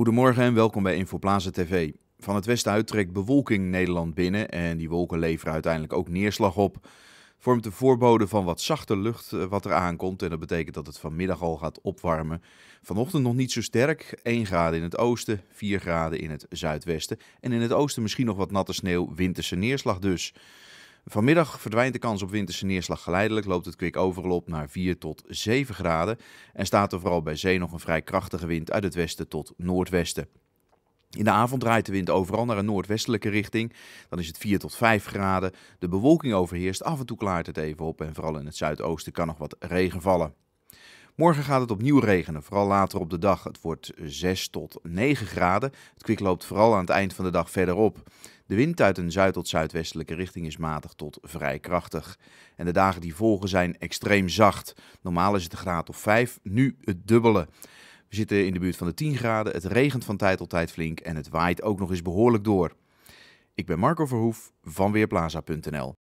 Goedemorgen en welkom bij Infoplaza TV. Van het westen uit trekt bewolking Nederland binnen en die wolken leveren uiteindelijk ook neerslag op. Vormt de voorbode van wat zachte lucht eh, wat er aankomt en dat betekent dat het vanmiddag al gaat opwarmen. Vanochtend nog niet zo sterk, 1 graden in het oosten, 4 graden in het zuidwesten en in het oosten misschien nog wat natte sneeuw, winterse neerslag dus. Vanmiddag verdwijnt de kans op winterse neerslag geleidelijk, loopt het kwik overal op naar 4 tot 7 graden en staat er vooral bij zee nog een vrij krachtige wind uit het westen tot noordwesten. In de avond draait de wind overal naar een noordwestelijke richting. Dan is het 4 tot 5 graden. De bewolking overheerst, af en toe klaart het even op en vooral in het zuidoosten kan nog wat regen vallen. Morgen gaat het opnieuw regenen, vooral later op de dag. Het wordt 6 tot 9 graden. Het kwik loopt vooral aan het eind van de dag verder op. De wind uit een zuid- tot zuidwestelijke richting is matig tot vrij krachtig. En de dagen die volgen zijn extreem zacht. Normaal is het een graad of 5, nu het dubbele. We zitten in de buurt van de 10 graden, het regent van tijd tot tijd flink en het waait ook nog eens behoorlijk door. Ik ben Marco Verhoef van Weerplaza.nl.